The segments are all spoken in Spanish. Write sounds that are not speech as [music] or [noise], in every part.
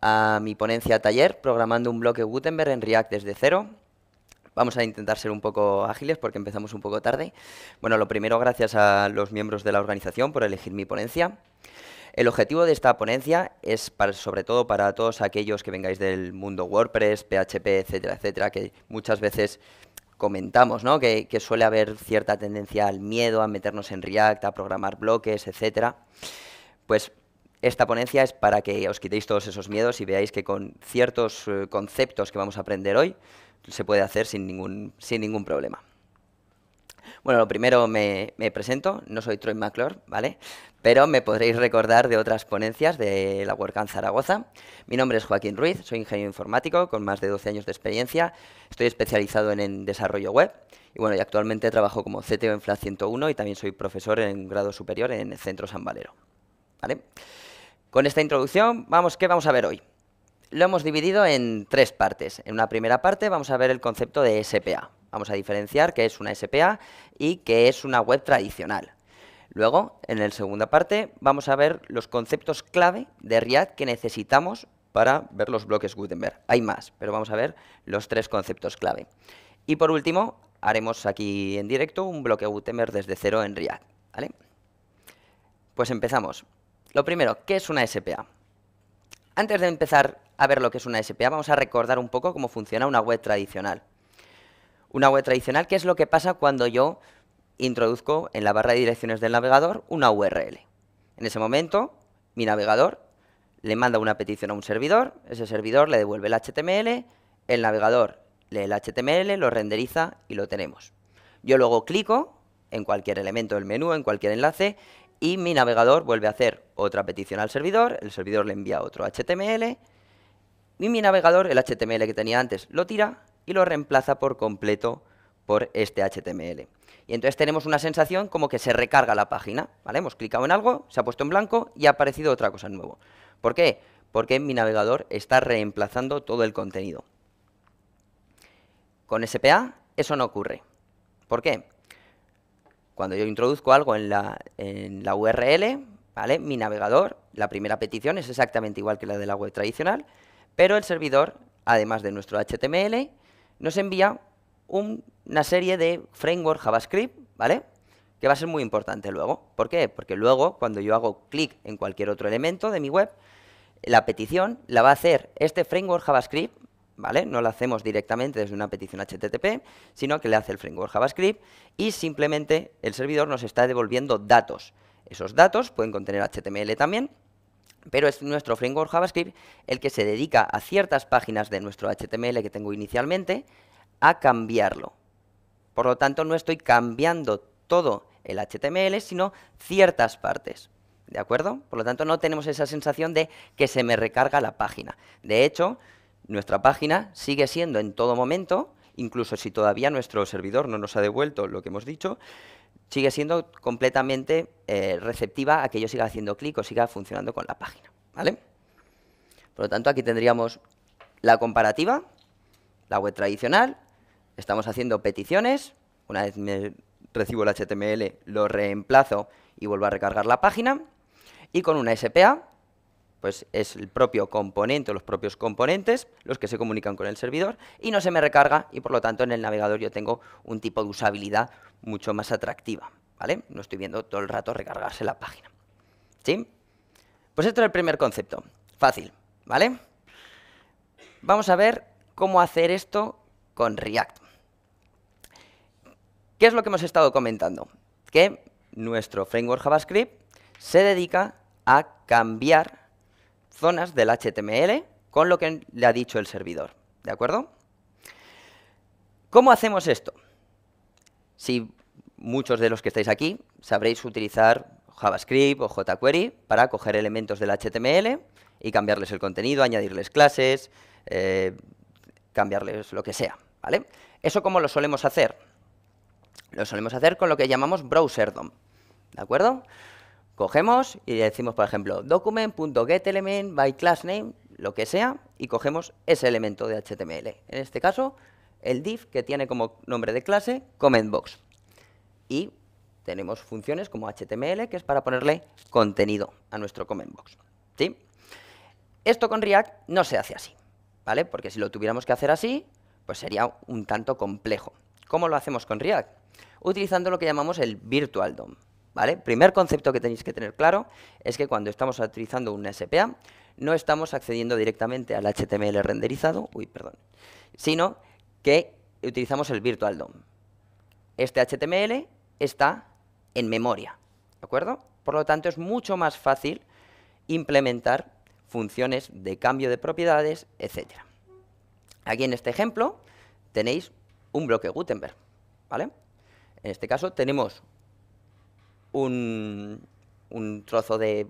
a mi ponencia taller programando un bloque Gutenberg en React desde cero. Vamos a intentar ser un poco ágiles porque empezamos un poco tarde. Bueno, lo primero, gracias a los miembros de la organización por elegir mi ponencia. El objetivo de esta ponencia es sobre todo para todos aquellos que vengáis del mundo WordPress, PHP, etcétera, etcétera, que muchas veces comentamos, ¿no? Que, que suele haber cierta tendencia al miedo, a meternos en React, a programar bloques, etcétera. Pues esta ponencia es para que os quitéis todos esos miedos y veáis que con ciertos eh, conceptos que vamos a aprender hoy se puede hacer sin ningún, sin ningún problema. Bueno, lo primero me, presento, no soy Troy McClure, ¿vale? Pero me podréis recordar de otras ponencias de la WordCamp Zaragoza. Mi nombre es Joaquín Ruiz, soy ingeniero informático con más de 12 años de experiencia. Estoy especializado en, desarrollo web y bueno, actualmente trabajo como CTO en FLA 101 y también soy profesor en grado superior en el Centro San Valero, ¿vale? Con esta introducción, vamos, ¿qué vamos a ver hoy? Lo hemos dividido en tres partes. En una primera parte vamos a ver el concepto de SPA. Vamos a diferenciar qué es una SPA y qué es una web tradicional. Luego, en la segunda parte, vamos a ver los conceptos clave de React que necesitamos para ver los bloques Gutenberg. Hay más, pero vamos a ver los tres conceptos clave. Y por último, haremos aquí en directo un bloque Gutenberg desde cero en React. Pues empezamos. Lo primero, ¿qué es una SPA? Antes de empezar a ver lo que es una SPA, vamos a recordar un poco cómo funciona una web tradicional. Una web tradicional, ¿qué es lo que pasa cuando yo introduzco en la barra de direcciones del navegador una URL? En ese momento, mi navegador le manda una petición a un servidor, ese servidor le devuelve el HTML, el navegador lee el HTML, lo renderiza y lo tenemos. Yo luego clico en cualquier elemento del menú, en cualquier enlace, y mi navegador vuelve a hacer otra petición al servidor, el servidor le envía otro HTML y mi navegador, el HTML que tenía antes, lo tira y lo reemplaza por completo por este HTML. Y entonces tenemos una sensación como que se recarga la página, ¿vale? Hemos clicado en algo, se ha puesto en blanco y ha aparecido otra cosa nueva. ¿Por qué? Porque mi navegador está reemplazando todo el contenido. Con SPA eso no ocurre. ¿Por qué? Cuando yo introduzco algo en la, URL, ¿vale? mi navegador, la primera petición es exactamente igual que la de la web tradicional, pero el servidor, además de nuestro HTML, nos envía una serie de framework JavaScript, ¿vale? que va a ser muy importante luego. ¿Por qué? Porque luego, cuando yo hago clic en cualquier otro elemento de mi web, la petición la va a hacer este framework JavaScript no lo hacemos directamente desde una petición HTTP, sino que le hace el framework JavaScript y simplemente el servidor nos está devolviendo datos. Esos datos pueden contener HTML también, pero es nuestro framework JavaScript el que se dedica a ciertas páginas de nuestro HTML que tengo inicialmente a cambiarlo. Por lo tanto, no estoy cambiando todo el HTML, sino ciertas partes. ¿De acuerdo? Por lo tanto, no tenemos esa sensación de que se me recarga la página. De hecho, nuestra página sigue siendo en todo momento, incluso si todavía nuestro servidor no nos ha devuelto lo que hemos dicho, sigue siendo completamente eh, receptiva a que yo siga haciendo clic o siga funcionando con la página. ¿vale? Por lo tanto, aquí tendríamos la comparativa, la web tradicional, estamos haciendo peticiones, una vez me recibo el HTML lo reemplazo y vuelvo a recargar la página, y con una SPA pues es el propio componente o los propios componentes los que se comunican con el servidor y no se me recarga y por lo tanto en el navegador yo tengo un tipo de usabilidad mucho más atractiva, ¿vale? No estoy viendo todo el rato recargarse la página, ¿sí? Pues esto es el primer concepto, fácil, ¿vale? Vamos a ver cómo hacer esto con React. ¿Qué es lo que hemos estado comentando? Que nuestro framework JavaScript se dedica a cambiar zonas del HTML con lo que le ha dicho el servidor. ¿De acuerdo? ¿Cómo hacemos esto? Si muchos de los que estáis aquí sabréis utilizar JavaScript o jQuery para coger elementos del HTML y cambiarles el contenido, añadirles clases, eh, cambiarles lo que sea. ¿vale? ¿Eso cómo lo solemos hacer? Lo solemos hacer con lo que llamamos browser DOM, ¿De acuerdo? Cogemos y decimos, por ejemplo, document.getElementByClassName, by lo que sea, y cogemos ese elemento de HTML. En este caso, el div que tiene como nombre de clase commentBox. Y tenemos funciones como HTML, que es para ponerle contenido a nuestro commentBox. ¿Sí? Esto con React no se hace así, ¿vale? Porque si lo tuviéramos que hacer así, pues sería un tanto complejo. ¿Cómo lo hacemos con React? Utilizando lo que llamamos el Virtual DOM. ¿vale? Primer concepto que tenéis que tener claro es que cuando estamos utilizando un SPA, no estamos accediendo directamente al HTML renderizado, uy, perdón, sino que utilizamos el Virtual DOM. Este HTML está en memoria, ¿de acuerdo? Por lo tanto, es mucho más fácil implementar funciones de cambio de propiedades, etc. Aquí en este ejemplo tenéis un bloque Gutenberg, ¿vale? En este caso tenemos un, trozo de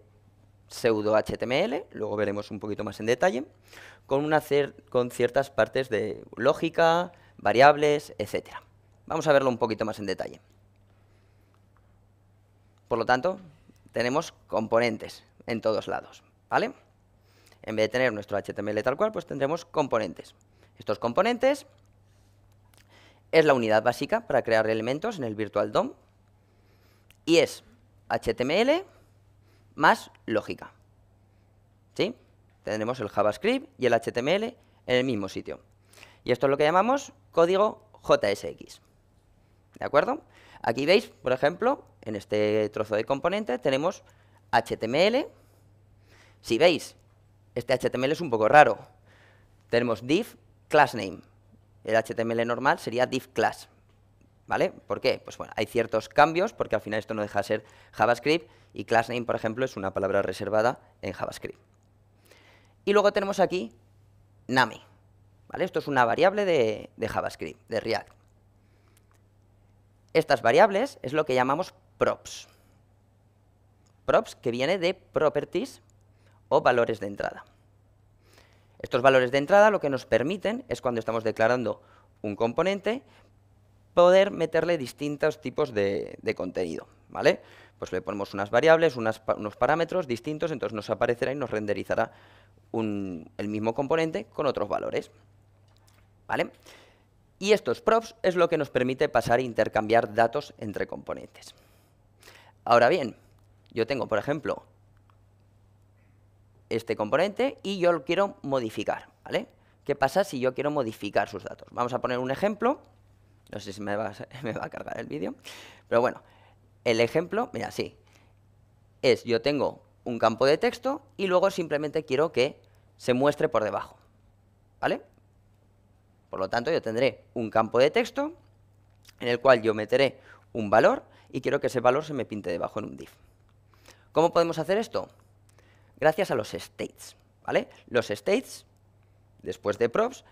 pseudo HTML, luego veremos un poquito más en detalle, con, con ciertas partes de lógica, variables, etc. Vamos a verlo un poquito más en detalle. Por lo tanto, tenemos componentes en todos lados, ¿vale? En vez de tener nuestro HTML tal cual, pues tendremos componentes. Estos componentes es la unidad básica para crear elementos en el Virtual DOM, y es HTML más lógica. ¿Sí? Tendremos el JavaScript y el HTML en el mismo sitio. Y esto es lo que llamamos código JSX. ¿De acuerdo? Aquí veis, por ejemplo, en este trozo de componente tenemos HTML. Si veis, este HTML es un poco raro. Tenemos div class name. El HTML normal sería div class. ¿Por qué? Pues bueno, hay ciertos cambios porque al final esto no deja de ser JavaScript y classname, por ejemplo, es una palabra reservada en JavaScript. Y luego tenemos aquí name, ¿vale? Esto es una variable de, de JavaScript, de React. Estas variables es lo que llamamos props. Props que viene de properties o valores de entrada. Estos valores de entrada lo que nos permiten es cuando estamos declarando un componente, poder meterle distintos tipos de, contenido, ¿vale? Pues le ponemos unas variables, unos parámetros distintos, entonces nos aparecerá y nos renderizará el mismo componente con otros valores, ¿vale? Y estos props es lo que nos permite pasar e intercambiar datos entre componentes. Ahora bien, yo tengo, por ejemplo, este componente y yo lo quiero modificar, ¿vale? ¿Qué pasa si yo quiero modificar sus datos? Vamos a poner un ejemplo no sé si [laughs] me va, a, cargar el vídeo. Pero bueno, el ejemplo, mira, sí. Es, yo tengo un campo de texto y luego simplemente quiero que se muestre por debajo. ¿Vale? Por lo tanto, yo tendré un campo de texto en el cual yo meteré un valor y quiero que ese valor se me pinte debajo en un div. ¿Cómo podemos hacer esto? Gracias a los states, ¿vale? Los states, después de props,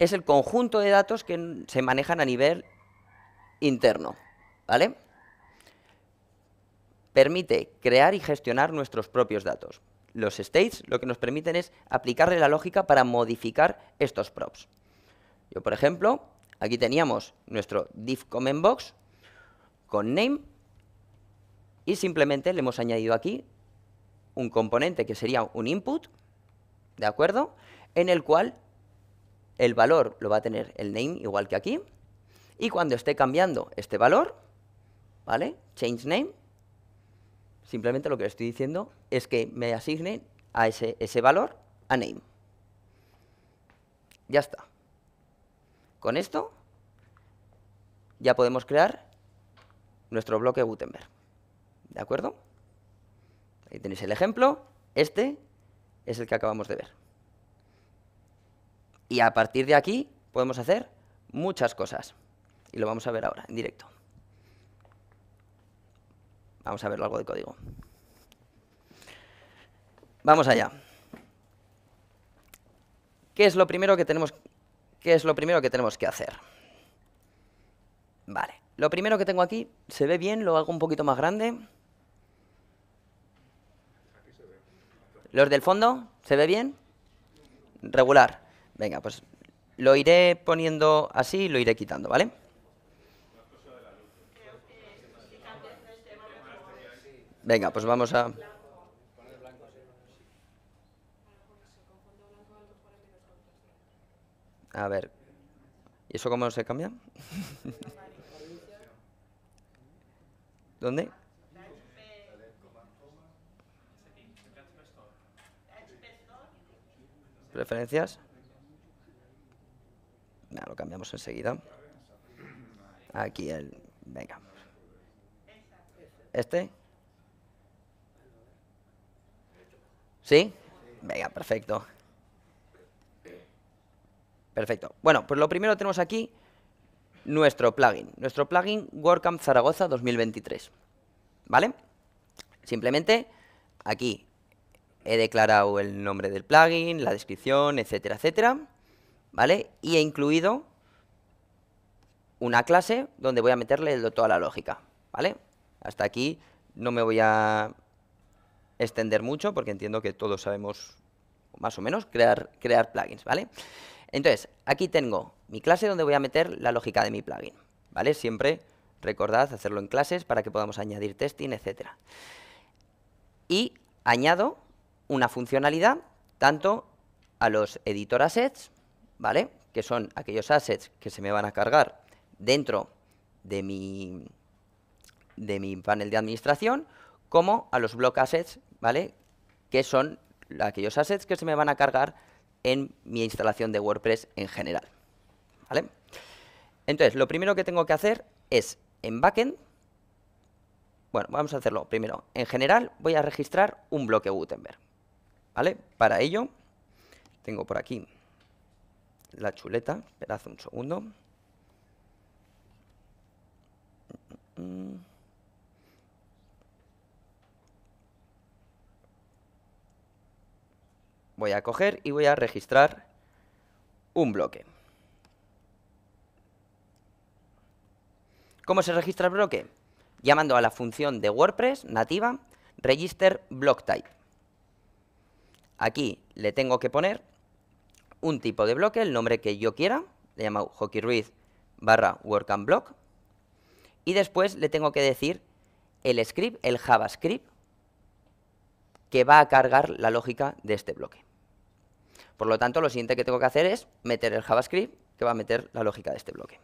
es el conjunto de datos que se manejan a nivel interno, ¿vale? Permite crear y gestionar nuestros propios datos. Los states lo que nos permiten es aplicarle la lógica para modificar estos props. Yo, por ejemplo, aquí teníamos nuestro div comment box con name y simplemente le hemos añadido aquí un componente que sería un input, ¿de acuerdo? En el cual el valor lo va a tener el name igual que aquí. Y cuando esté cambiando este valor, ¿vale? Change name. Simplemente lo que le estoy diciendo es que me asigne a ese, ese valor a name. Ya está. Con esto ya podemos crear nuestro bloque Gutenberg. ¿De acuerdo? Ahí tenéis el ejemplo. Este es el que acabamos de ver. Y a partir de aquí podemos hacer muchas cosas. Y lo vamos a ver ahora, en directo. Vamos a verlo algo de código. Vamos allá. ¿Qué es lo primero que tenemos, qué es lo primero que, tenemos que hacer? Vale. Lo primero que tengo aquí, ¿se ve bien? ¿Lo hago un poquito más grande? ¿Los del fondo? ¿Se ve bien? Regular. Venga, pues lo iré poniendo así y lo iré quitando, ¿vale? Venga, pues vamos a... A ver, ¿y eso cómo se cambia? [laughs] ¿Dónde? ¿Preferencias? lo cambiamos enseguida. Aquí el... Venga. ¿Este? ¿Sí? Venga, perfecto. Perfecto. Bueno, pues lo primero tenemos aquí nuestro plugin. Nuestro plugin WordCamp Zaragoza 2023. ¿Vale? Simplemente aquí he declarado el nombre del plugin, la descripción, etcétera, etcétera. ¿vale? Y he incluido una clase donde voy a meterle toda la lógica, ¿vale? Hasta aquí no me voy a extender mucho porque entiendo que todos sabemos más o menos crear, crear plugins, ¿vale? Entonces, aquí tengo mi clase donde voy a meter la lógica de mi plugin, ¿vale? Siempre recordad hacerlo en clases para que podamos añadir testing, etcétera. Y añado una funcionalidad tanto a los editor assets ¿vale? Que son aquellos assets que se me van a cargar dentro de mi, de mi panel de administración, como a los block assets, ¿vale? Que son aquellos assets que se me van a cargar en mi instalación de WordPress en general, ¿vale? Entonces, lo primero que tengo que hacer es en backend, bueno, vamos a hacerlo primero. En general voy a registrar un bloque Gutenberg, ¿vale? Para ello tengo por aquí la chuleta. Esperad un segundo. Voy a coger y voy a registrar un bloque. ¿Cómo se registra el bloque? Llamando a la función de WordPress nativa register block type. Aquí le tengo que poner un tipo de bloque, el nombre que yo quiera, le llamo ruiz barra work and block, y después le tengo que decir el script, el JavaScript, que va a cargar la lógica de este bloque. Por lo tanto, lo siguiente que tengo que hacer es meter el JavaScript que va a meter la lógica de este bloque.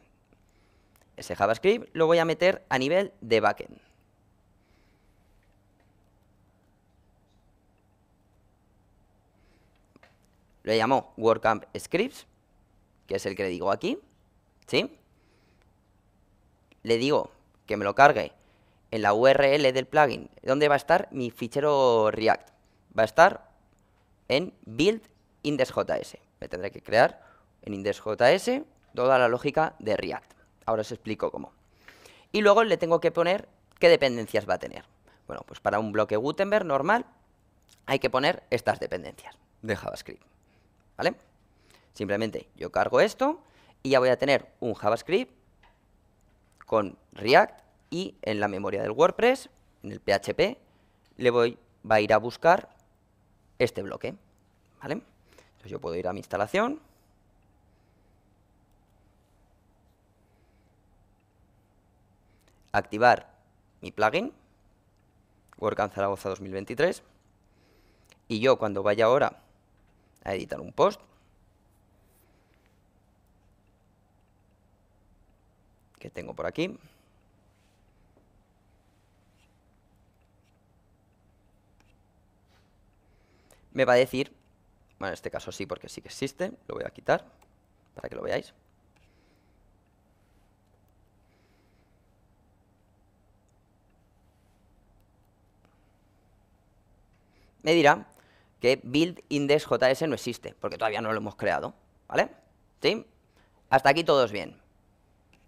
Ese JavaScript lo voy a meter a nivel de backend. Le llamo WordCamp Scripts, que es el que le digo aquí, ¿sí? Le digo que me lo cargue en la URL del plugin, ¿Dónde va a estar mi fichero React. Va a estar en build index.js. Me tendré que crear en index.js toda la lógica de React. Ahora os explico cómo. Y luego le tengo que poner qué dependencias va a tener. Bueno, pues para un bloque Gutenberg normal hay que poner estas dependencias de JavaScript. ¿vale? Simplemente yo cargo esto y ya voy a tener un JavaScript con React y en la memoria del WordPress, en el PHP, le voy, va a ir a buscar este bloque, ¿vale? Entonces yo puedo ir a mi instalación, activar mi plugin, WordCamp Zaragoza 2023, y yo cuando vaya ahora a editar un post. Que tengo por aquí. Me va a decir, bueno, en este caso sí, porque sí que existe, lo voy a quitar para que lo veáis. Me dirá build index JS no existe, porque todavía no lo hemos creado, ¿vale? ¿Sí? Hasta aquí es bien.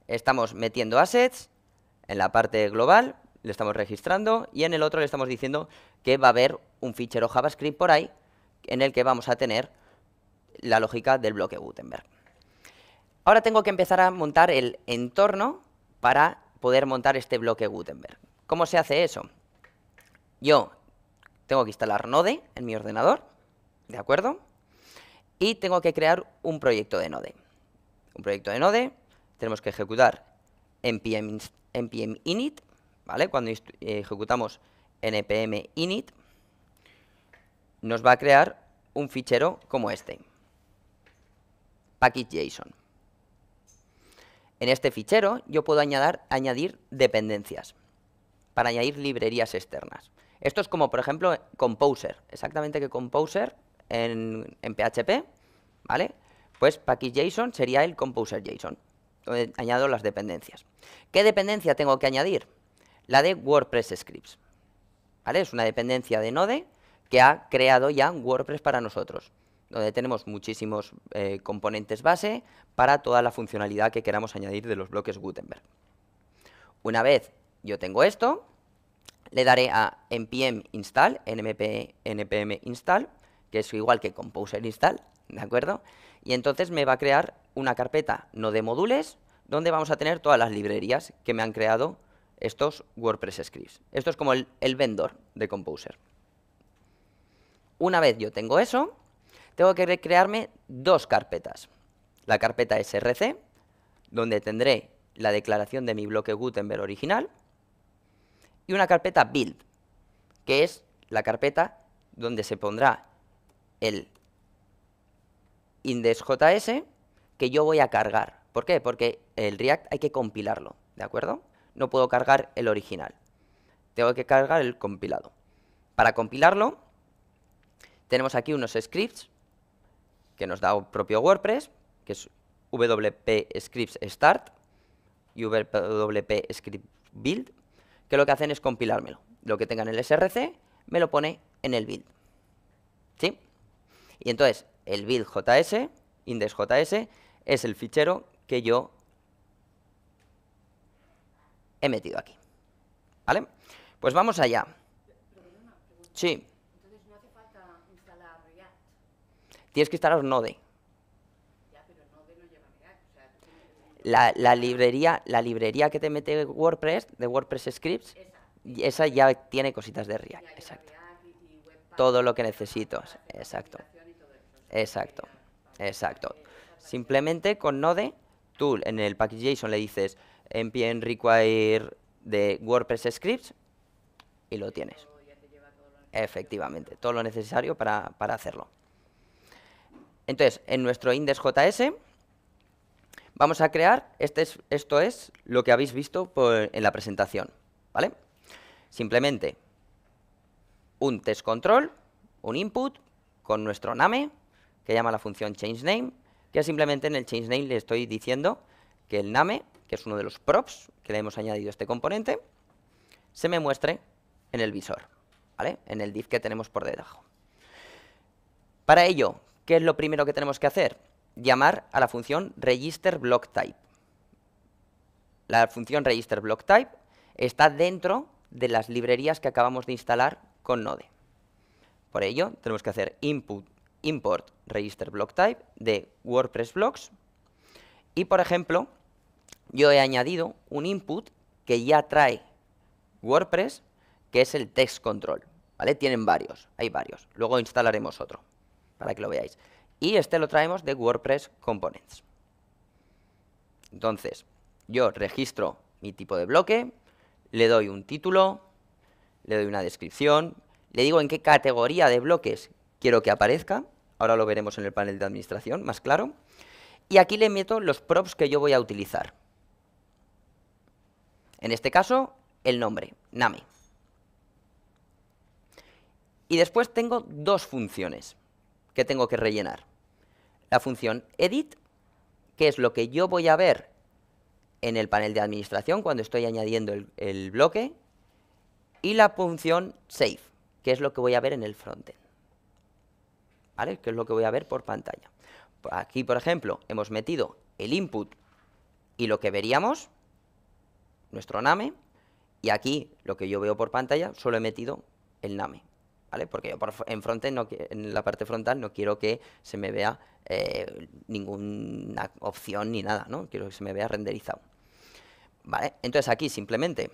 Estamos metiendo assets en la parte global, le estamos registrando, y en el otro le estamos diciendo que va a haber un fichero JavaScript por ahí en el que vamos a tener la lógica del bloque Gutenberg. Ahora tengo que empezar a montar el entorno para poder montar este bloque Gutenberg. ¿Cómo se hace eso? Yo tengo que instalar Node en mi ordenador, ¿de acuerdo? Y tengo que crear un proyecto de Node. Un proyecto de Node, tenemos que ejecutar npm, init, ¿vale? Cuando ejecutamos npm init, nos va a crear un fichero como este, package.json. En este fichero yo puedo añadir, añadir dependencias para añadir librerías externas. Esto es como, por ejemplo, Composer. Exactamente que Composer en, PHP, ¿vale? Pues JSON sería el Composer Donde añado las dependencias. ¿Qué dependencia tengo que añadir? La de WordPress Scripts. Es una dependencia de Node que ha creado ya WordPress para nosotros, donde tenemos muchísimos eh, componentes base para toda la funcionalidad que queramos añadir de los bloques Gutenberg. Una vez yo tengo esto, le daré a npm install, npm, npm install, que es igual que composer install, ¿de acuerdo? Y entonces me va a crear una carpeta no de modules donde vamos a tener todas las librerías que me han creado estos WordPress scripts. Esto es como el, el vendor de Composer. Una vez yo tengo eso, tengo que crearme dos carpetas. La carpeta src, donde tendré la declaración de mi bloque Gutenberg original, y una carpeta build, que es la carpeta donde se pondrá el index.js que yo voy a cargar. ¿Por qué? Porque el React hay que compilarlo, ¿de acuerdo? No puedo cargar el original. Tengo que cargar el compilado. Para compilarlo, tenemos aquí unos scripts que nos da propio WordPress, que es wp scripts start y wp script build que lo que hacen es compilármelo. Lo que tenga en el src me lo pone en el build. ¿Sí? Y entonces el build js, index js es el fichero que yo he metido aquí. ¿Vale? Pues vamos allá. Sí. Entonces no hace falta instalar React. Tienes que instalar Node. La, librería, la librería que te mete WordPress, de WordPress Scripts, esa, esa ya tiene cositas de React. Exacto. todo lo que necesito. Exacto. Exacto. Exacto. Simplemente con Node, Tool en el package.json le dices npm require de WordPress scripts y lo tienes. Efectivamente, todo lo necesario para, para hacerlo. Entonces, en nuestro index.js Vamos a crear, este esto es lo que habéis visto en la presentación, ¿vale? Simplemente un test control, un input con nuestro name, que llama la función changeName, que simplemente en el changeName le estoy diciendo que el name, que es uno de los props que le hemos añadido a este componente, se me muestre en el visor, ¿vale? En el div que tenemos por debajo. Para ello, ¿qué es lo primero que tenemos que hacer? llamar a la función registerBlockType. La función registerBlockType está dentro de las librerías que acabamos de instalar con Node. Por ello, tenemos que hacer input import registerBlockType de WordPressBlocks y, por ejemplo, yo he añadido un input que ya trae WordPress, que es el text control. ¿Vale? Tienen varios, hay varios. Luego instalaremos otro para que lo veáis y este lo traemos de WordPress Components. Entonces, yo registro mi tipo de bloque, le doy un título, le doy una descripción, le digo en qué categoría de bloques quiero que aparezca, ahora lo veremos en el panel de administración, más claro, y aquí le meto los props que yo voy a utilizar. En este caso, el nombre, name. Y después tengo dos funciones que tengo que rellenar la función edit, que es lo que yo voy a ver en el panel de administración cuando estoy añadiendo el, bloque, y la función save, que es lo que voy a ver en el frontend. ¿Vale? Que es lo que voy a ver por pantalla. Aquí, por ejemplo, hemos metido el input y lo que veríamos, nuestro name, y aquí lo que yo veo por pantalla, solo he metido el name. Porque yo en, en la parte frontal no quiero que se me vea eh, ninguna opción ni nada, ¿no? Quiero que se me vea renderizado. ¿Vale? Entonces aquí simplemente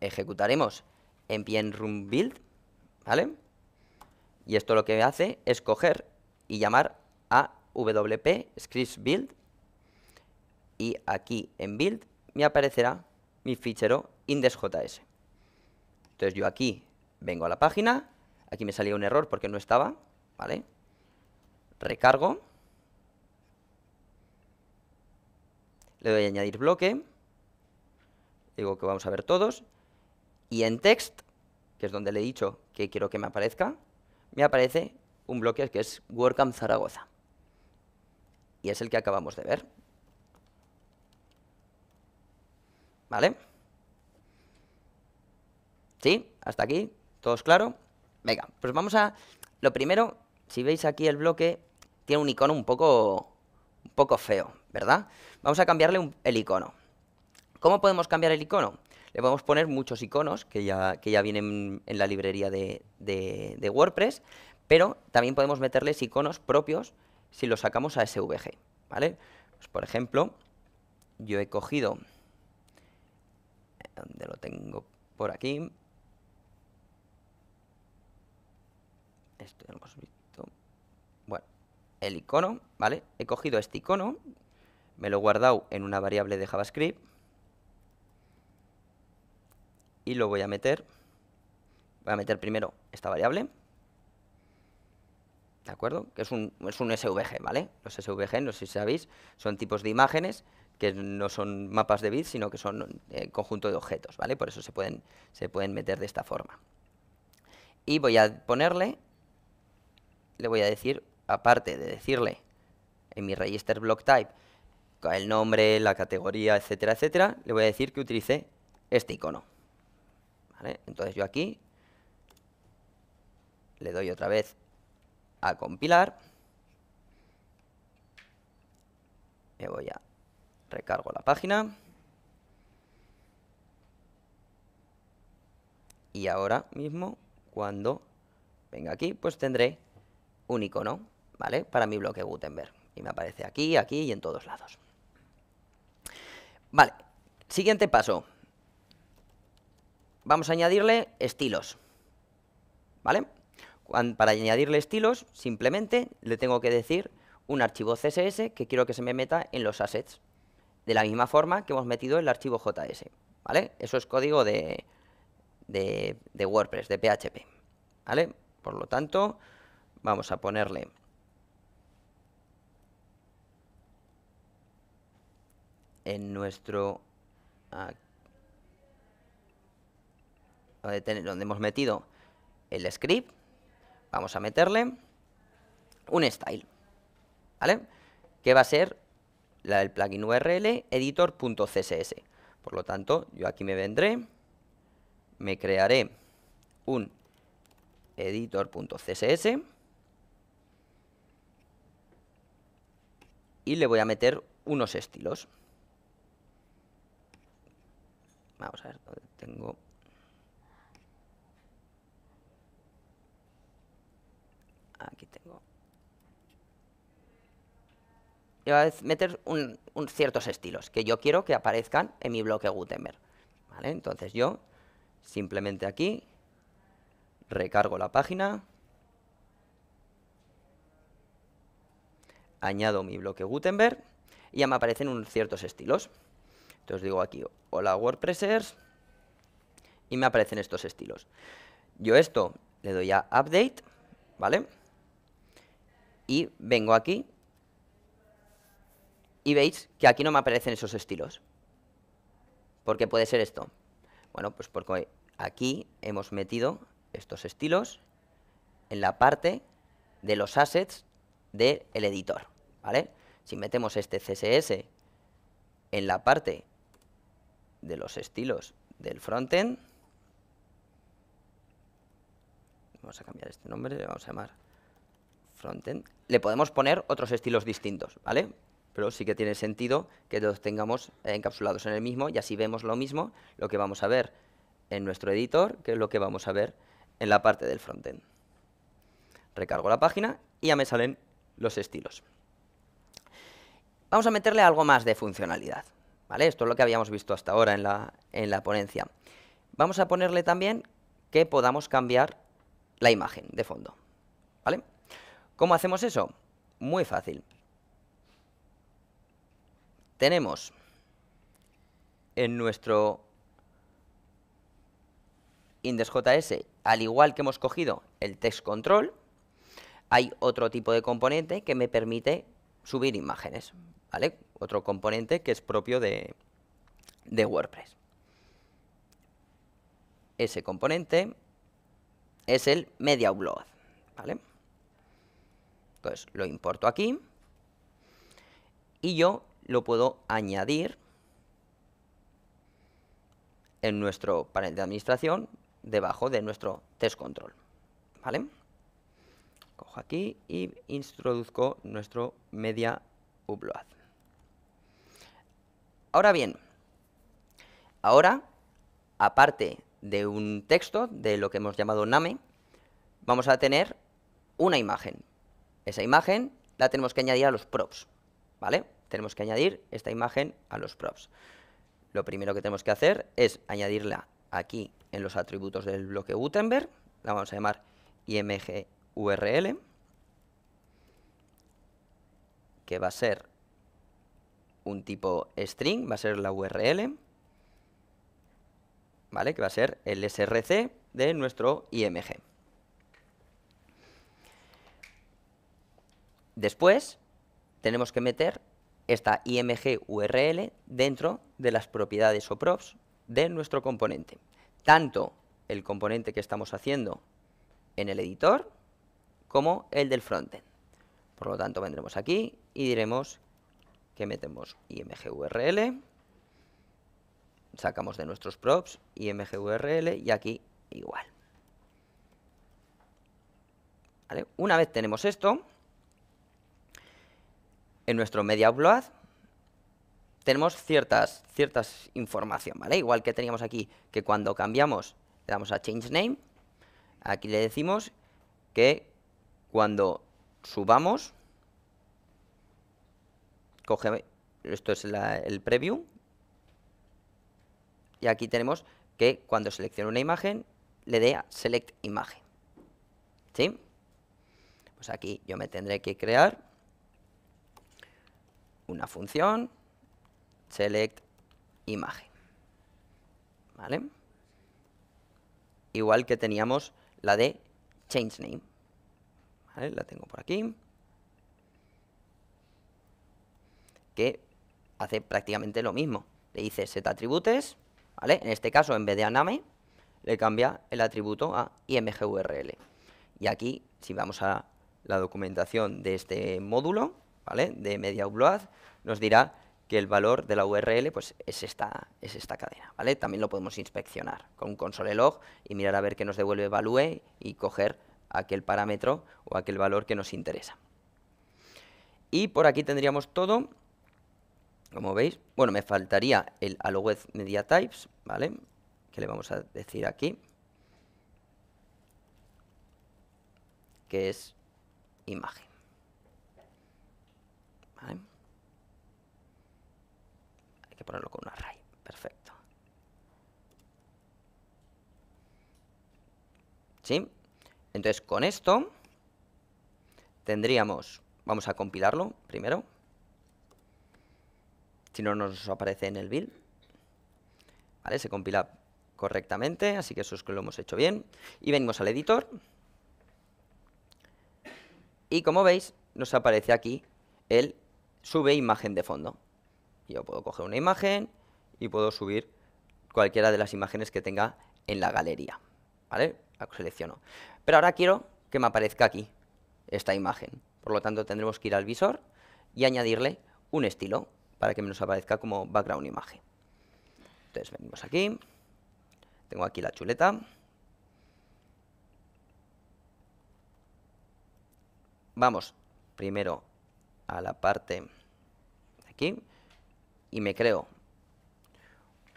ejecutaremos en run build, ¿vale? Y esto lo que hace es coger y llamar a wp scripts build y aquí en build me aparecerá mi fichero index.js. Entonces yo aquí vengo a la página, aquí me salía un error porque no estaba, ¿vale? Recargo, le doy a añadir bloque, digo que vamos a ver todos, y en text, que es donde le he dicho que quiero que me aparezca, me aparece un bloque que es WordCamp Zaragoza, y es el que acabamos de ver. ¿Vale? ¿Sí? ¿Hasta aquí? ¿Todos claro? Venga, pues vamos a... Lo primero, si veis aquí el bloque, tiene un icono un poco, un poco feo, ¿verdad? Vamos a cambiarle el icono. ¿Cómo podemos cambiar el icono? Le podemos poner muchos iconos que ya, que ya vienen en la librería de, WordPress, pero también podemos meterles iconos propios si los sacamos a SVG, ¿vale? Pues, por ejemplo, yo he cogido... ¿Dónde lo tengo? Por aquí. Bueno, el icono, ¿vale? He cogido este icono, me lo he guardado en una variable de JavaScript y lo voy a meter. Voy a meter primero esta variable, ¿de acuerdo? Que es un, es un SVG, ¿vale? Los SVG, no sé si sabéis, son tipos de imágenes que no son mapas de bits, sino que son eh, conjunto de objetos, ¿vale? Por eso se pueden, se pueden meter de esta forma. Y voy a ponerle le voy a decir, aparte de decirle en mi register block type el nombre, la categoría, etcétera, etcétera, le voy a decir que utilice este icono. Entonces yo aquí le doy otra vez a compilar. Me voy a recargo la página. Y ahora mismo, cuando venga aquí, pues tendré único, ¿no? ¿vale? Para mi bloque Gutenberg. Y me aparece aquí, aquí y en todos lados. Vale, siguiente paso. Vamos a añadirle estilos. ¿Vale? Para añadirle estilos, simplemente le tengo que decir un archivo CSS que quiero que se me meta en los assets. De la misma forma que hemos metido el archivo JS. ¿Vale? Eso es código de, de WordPress, de PHP. ¿Vale? Por lo tanto, Vamos a ponerle en nuestro... Donde, hemos metido el script, vamos a meterle un style, ¿vale? Que va a ser la del plugin URL editor.css. Por lo tanto, yo aquí me vendré, me crearé un editor.css y le voy a meter unos estilos. Vamos a ver tengo. Aquí tengo. Y voy a meter un ciertos estilos que yo quiero que aparezcan en mi bloque Gutenberg. ¿Vale? Entonces yo simplemente aquí recargo la página añado mi bloque Gutenberg y ya me aparecen unos ciertos estilos. Entonces digo aquí, hola WordPressers, y me aparecen estos estilos. Yo esto le doy a Update, ¿vale? Y vengo aquí y veis que aquí no me aparecen esos estilos. ¿Por qué puede ser esto? Bueno, pues porque aquí hemos metido estos estilos en la parte de los assets del editor. ¿vale? Si metemos este CSS en la parte de los estilos del frontend, vamos a cambiar este nombre, le vamos a llamar frontend, le podemos poner otros estilos distintos, ¿vale? Pero sí que tiene sentido que los tengamos encapsulados en el mismo y así vemos lo mismo, lo que vamos a ver en nuestro editor, que es lo que vamos a ver en la parte del frontend. Recargo la página y ya me salen los estilos vamos a meterle algo más de funcionalidad. ¿vale? Esto es lo que habíamos visto hasta ahora en la, ponencia. Vamos a ponerle también que podamos cambiar la imagen de fondo. ¿vale? ¿Cómo hacemos eso? Muy fácil. Tenemos en nuestro index.js, al igual que hemos cogido el text control, hay otro tipo de componente que me permite subir imágenes. Otro componente que es propio de, WordPress. Ese componente es el media upload, ¿vale? Entonces lo importo aquí y yo lo puedo añadir en nuestro panel de administración debajo de nuestro test control, ¿vale? Cojo aquí y introduzco nuestro media upload. Ahora bien, ahora, aparte de un texto, de lo que hemos llamado NAME, vamos a tener una imagen. Esa imagen la tenemos que añadir a los props, ¿vale? Tenemos que añadir esta imagen a los props. Lo primero que tenemos que hacer es añadirla aquí en los atributos del bloque Gutenberg, la vamos a llamar imgurl, que va a ser un tipo string, va a ser la URL, ¿vale? Que va a ser el src de nuestro IMG. Después tenemos que meter esta IMG URL dentro de las propiedades o props de nuestro componente. Tanto el componente que estamos haciendo en el editor como el del frontend. Por lo tanto, vendremos aquí y diremos que metemos imgurl, sacamos de nuestros props imgurl y aquí igual. Una vez tenemos esto, en nuestro media upload tenemos ciertas, ciertas información, ¿vale? Igual que teníamos aquí, que cuando cambiamos le damos a change name, aquí le decimos que cuando subamos coge, esto es el preview, y aquí tenemos que cuando selecciono una imagen, le dé a Select Imagen. ¿Sí? Pues aquí yo me tendré que crear una función, Select Imagen. ¿Vale? Igual que teníamos la de Change Name. La tengo por aquí. que hace prácticamente lo mismo. Le dice setAtributes, ¿vale? En este caso, en vez de aname, le cambia el atributo a imgurl. Y aquí, si vamos a la documentación de este módulo, ¿vale? De media upload, nos dirá que el valor de la URL pues, es, esta, es esta cadena. ¿vale? También lo podemos inspeccionar con un y mirar a ver qué nos devuelve value y coger aquel parámetro o aquel valor que nos interesa. Y por aquí tendríamos todo como veis. Bueno, me faltaría el aloe Media Types, ¿vale? Que le vamos a decir aquí. Que es imagen. ¿Vale? Hay que ponerlo con un array. Perfecto. ¿Sí? Entonces, con esto tendríamos... Vamos a compilarlo primero si no nos aparece en el build. Vale, se compila correctamente, así que eso es que lo hemos hecho bien. Y venimos al editor. Y como veis, nos aparece aquí el sube imagen de fondo. Yo puedo coger una imagen y puedo subir cualquiera de las imágenes que tenga en la galería. La selecciono. Pero ahora quiero que me aparezca aquí esta imagen. Por lo tanto, tendremos que ir al visor y añadirle un estilo para que me nos aparezca como background imagen. Entonces venimos aquí, tengo aquí la chuleta. Vamos primero a la parte de aquí y me creo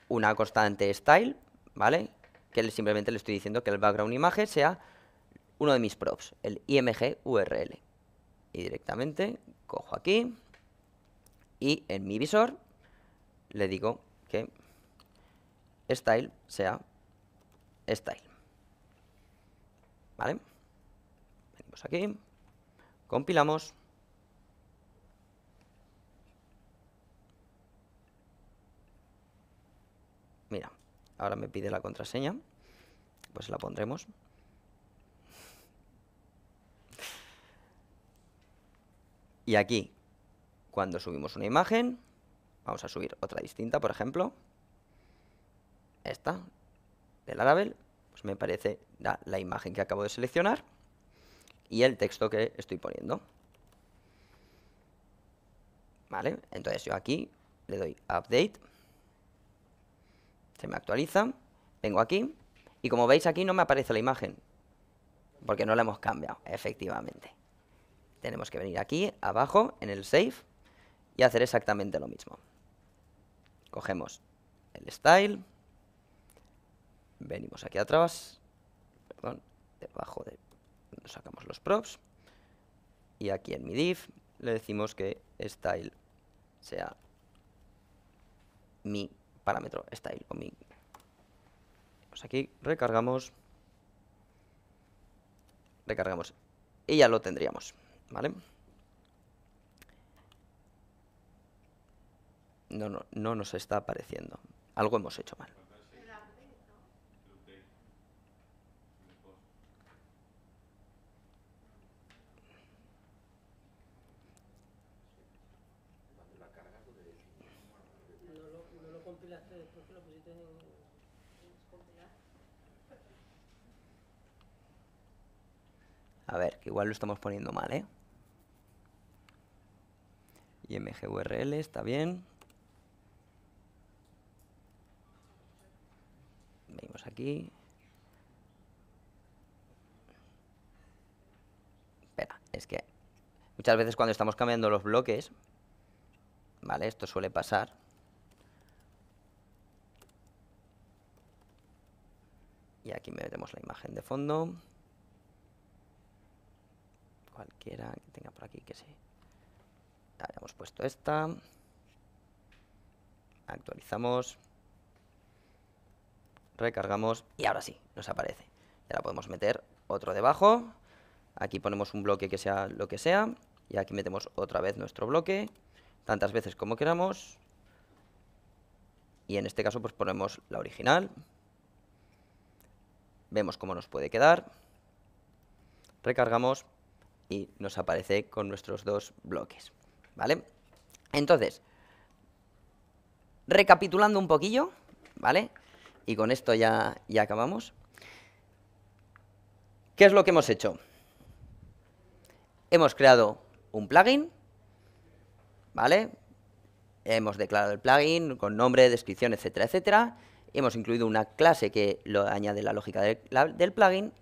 una constante style, ¿vale? Que simplemente le estoy diciendo que el background imagen sea uno de mis props, el img url. Y directamente cojo aquí, y en mi visor le digo que style sea style. ¿Vale? Venimos aquí, compilamos. Mira, ahora me pide la contraseña, pues la pondremos. Y aquí, cuando subimos una imagen, vamos a subir otra distinta, por ejemplo. Esta, de Laravel, pues me parece la, la imagen que acabo de seleccionar y el texto que estoy poniendo. ¿Vale? Entonces yo aquí le doy Update. Se me actualiza. Vengo aquí. Y como veis aquí no me aparece la imagen. Porque no la hemos cambiado, efectivamente. Tenemos que venir aquí, abajo, en el Save y hacer exactamente lo mismo. Cogemos el style, venimos aquí atrás, perdón, debajo de sacamos los props, y aquí en mi div le decimos que style sea mi parámetro style o mi... Pues aquí recargamos, recargamos y ya lo tendríamos, ¿vale? vale no, no, nos está apareciendo. Algo hemos hecho mal. A ver, que igual lo estamos poniendo mal, ¿eh? IMG URL, está bien. Venimos aquí. Espera, es que muchas veces cuando estamos cambiando los bloques, ¿vale? Esto suele pasar. Y aquí metemos la imagen de fondo. Cualquiera que tenga por aquí que sí. Habíamos puesto esta. Actualizamos recargamos y ahora sí, nos aparece. Y ahora podemos meter otro debajo. Aquí ponemos un bloque que sea lo que sea. Y aquí metemos otra vez nuestro bloque, tantas veces como queramos. Y en este caso pues ponemos la original. Vemos cómo nos puede quedar. Recargamos y nos aparece con nuestros dos bloques. ¿Vale? Entonces, recapitulando un poquillo, ¿vale? y con esto ya, ya acabamos. ¿Qué es lo que hemos hecho? Hemos creado un plugin, ¿vale? Hemos declarado el plugin con nombre, descripción, etcétera, etcétera. Hemos incluido una clase que lo añade la lógica del, plugin.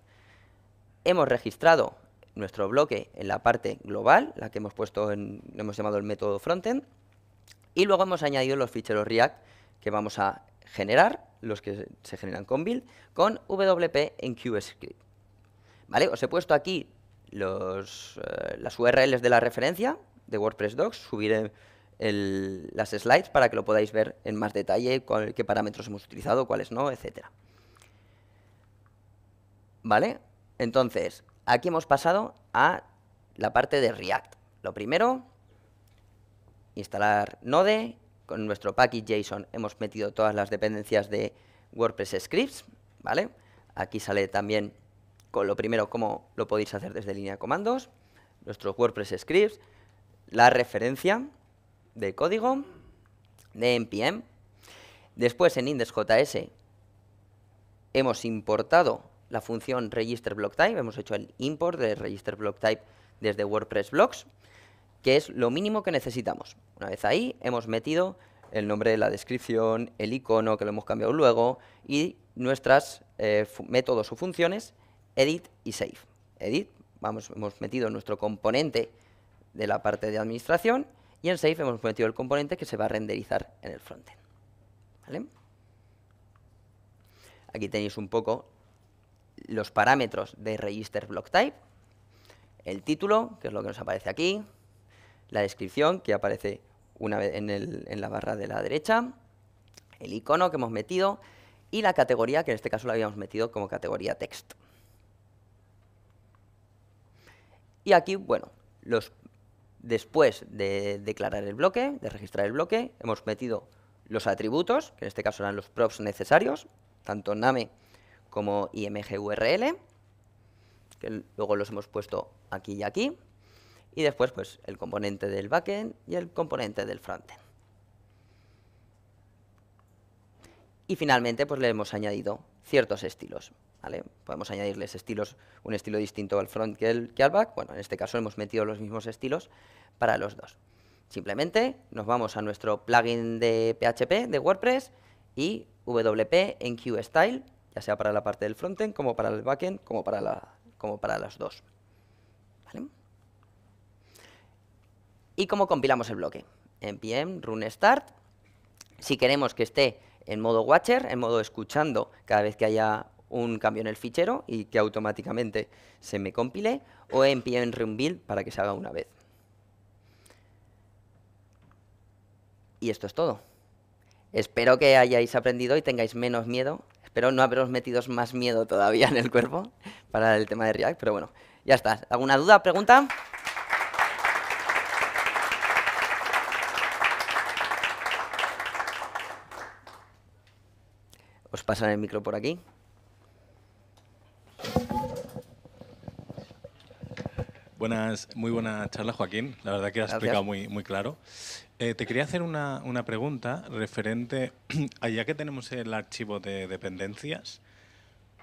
Hemos registrado nuestro bloque en la parte global, la que hemos puesto en, hemos llamado el método frontend, y luego hemos añadido los ficheros React que vamos a generar, los que se generan con build, con WP en QScript. ¿Vale? Os he puesto aquí los, eh, las URLs de la referencia de WordPress Docs, subiré las slides para que lo podáis ver en más detalle, qué parámetros hemos utilizado, cuáles no, etcétera. ¿Vale? Entonces, aquí hemos pasado a la parte de React. Lo primero, instalar Node con nuestro package JSON hemos metido todas las dependencias de WordPress scripts, ¿vale? Aquí sale también con lo primero cómo lo podéis hacer desde línea de comandos, nuestros WordPress scripts, la referencia de código de npm. Después en index.js hemos importado la función register block type, hemos hecho el import de register block type desde WordPress blocks que es lo mínimo que necesitamos. Una vez ahí, hemos metido el nombre de la descripción, el icono que lo hemos cambiado luego y nuestros eh, métodos o funciones edit y save. Edit, vamos, hemos metido nuestro componente de la parte de administración y en save hemos metido el componente que se va a renderizar en el frontend. Aquí tenéis un poco los parámetros de register block type, el título, que es lo que nos aparece aquí, la descripción que aparece una vez en, la barra de la derecha, el icono que hemos metido y la categoría, que en este caso la habíamos metido como categoría texto. Y aquí, bueno, los, después de declarar el bloque, de registrar el bloque, hemos metido los atributos, que en este caso eran los props necesarios, tanto name como imgurl, que luego los hemos puesto aquí y aquí y después pues, el componente del backend y el componente del frontend. Y finalmente pues, le hemos añadido ciertos estilos. Podemos añadirles estilos, un estilo distinto al front que, al back. Bueno, en este caso hemos metido los mismos estilos para los dos. Simplemente nos vamos a nuestro plugin de PHP, de WordPress, y WP en style ya sea para la parte del frontend como para el backend, como para, la, como para las dos. ¿Y cómo compilamos el bloque? npm run start. Si queremos que esté en modo watcher, en modo escuchando cada vez que haya un cambio en el fichero y que automáticamente se me compile, o npm run build para que se haga una vez. Y esto es todo. Espero que hayáis aprendido y tengáis menos miedo. Espero no haberos metido más miedo todavía en el cuerpo para el tema de React, pero bueno, ya está. ¿Alguna duda, pregunta? Os pues pasan el micro por aquí. Buenas, muy buena charla, Joaquín. La verdad que has explicado muy, muy claro. Eh, te quería hacer una, pregunta referente a [clears throat] ya que tenemos el archivo de dependencias,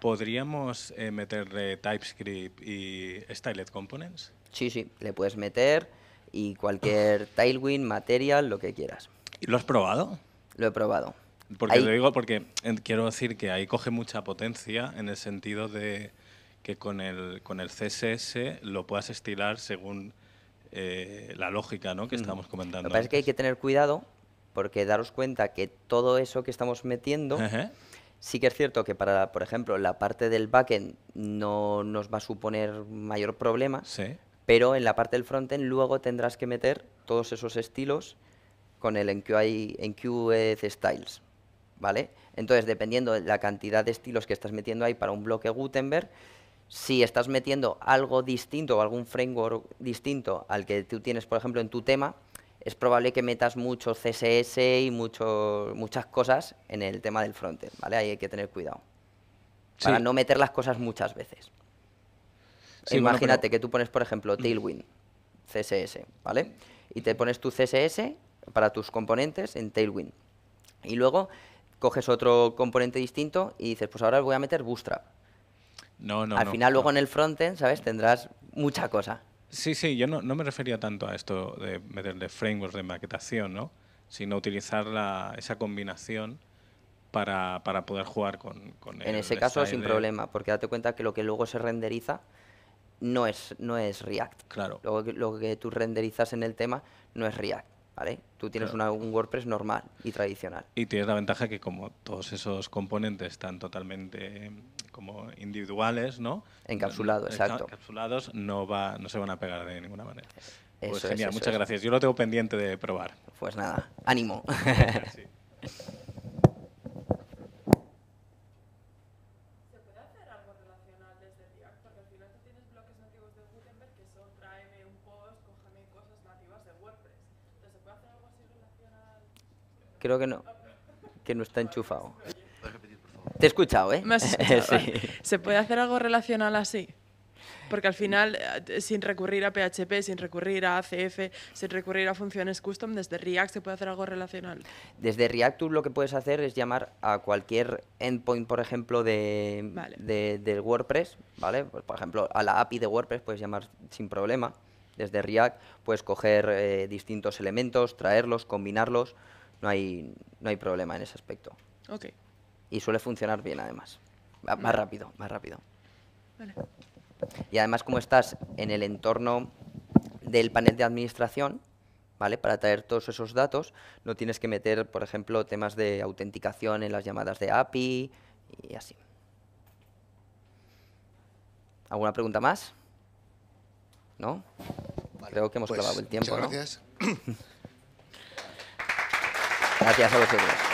¿podríamos meter eh, meterle TypeScript y Styled Components? Sí, sí, le puedes meter y cualquier Tailwind, [clears throat] Material, lo que quieras. ¿Lo has probado? Lo he probado. Porque digo, porque quiero decir que ahí coge mucha potencia en el sentido de que con el, con el CSS lo puedas estilar según eh, la lógica que estamos comentando. Me que que hay que tener cuidado porque daros cuenta que todo eso que estamos metiendo... Sí que es cierto que para, por ejemplo, la parte del backend no nos va a suponer mayor problema, pero en la parte del frontend luego tendrás que meter todos esos estilos con el en que NQS Styles. ¿vale? Entonces, dependiendo de la cantidad de estilos que estás metiendo ahí para un bloque Gutenberg, si estás metiendo algo distinto o algún framework distinto al que tú tienes, por ejemplo, en tu tema, es probable que metas mucho CSS y muchas cosas en el tema del frontend, ¿vale? Ahí hay que tener cuidado. Para no meter las cosas muchas veces. Imagínate que tú pones, por ejemplo, mm. Tailwind, CSS, ¿vale? Y te pones tu CSS para tus componentes en Tailwind. Y luego coges otro componente distinto y dices, pues ahora voy a meter Bootstrap. No, no. Al final, luego en el frontend, ¿sabes? Tendrás mucha cosa. Sí, sí, yo no, me refería tanto a esto de meterle framework de maquetación, ¿no? Sino utilizar esa combinación para, poder jugar con, en el En ese caso, sin problema, porque date cuenta que lo que luego se renderiza no es, no es React. Claro. lo que tú renderizas en el tema no es React. Tú tienes un WordPress normal y tradicional. Y tienes la ventaja que como todos esos componentes están totalmente mm, como individuales, ¿no? Encapsulados, exacto. Encapsulados no, va, no se van a pegar de ninguna manera. pues genial, muchas gracias. Yo lo tengo pendiente de probar. Pues nada, ánimo. [laughs] Creo que no, que no está enchufado. Te he escuchado, ¿eh? [laughs] ¿Se puede hacer algo relacional así? Porque al final, eh, sin recurrir a PHP, sin recurrir a ACF, sin recurrir a funciones custom, desde React se puede hacer algo relacional. Desde React tú lo que puedes hacer es llamar a cualquier endpoint, por ejemplo, de, de, WordPress, ¿vale? Pues, por ejemplo, a la API de WordPress puedes llamar sin problema. Desde React puedes coger eh, distintos elementos, traerlos, combinarlos no hay, no hay problema en ese aspecto. Y suele funcionar bien, además. más rápido, más rápido. Y además, como estás en el entorno del panel de administración, ¿vale? Para traer todos esos datos, no tienes que meter, por ejemplo, temas de autenticación en las llamadas de API y así. ¿Alguna pregunta más? ¿No? Creo que hemos pues clavado el tiempo. gracias. [laughs] Gracias a vosotros.